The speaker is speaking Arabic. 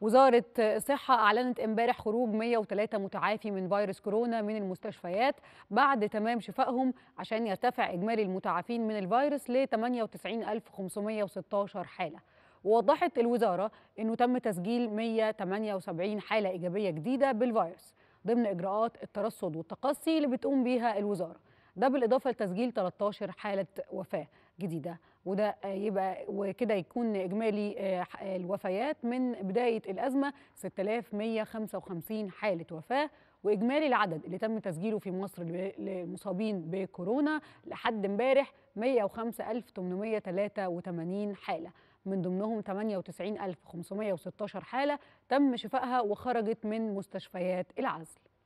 وزارة الصحة أعلنت امبارح خروج 103 متعافي من فيروس كورونا من المستشفيات بعد تمام شفائهم عشان يرتفع إجمالي المتعافين من الفيروس ل 98516 حالة. ووضحت الوزارة أنه تم تسجيل 178 حالة إيجابية جديدة بالفيروس ضمن إجراءات الترصد والتقصي اللي بتقوم بيها الوزارة ده بالإضافة لتسجيل 13 حالة وفاة جديده وده يبقى وكده يكون اجمالي آه، الوفيات من بدايه الازمه 6155 حاله وفاه واجمالي العدد اللي تم تسجيله في مصر للمصابين بكورونا لحد امبارح 105883 حاله من ضمنهم 98516 حاله تم شفائها وخرجت من مستشفيات العزل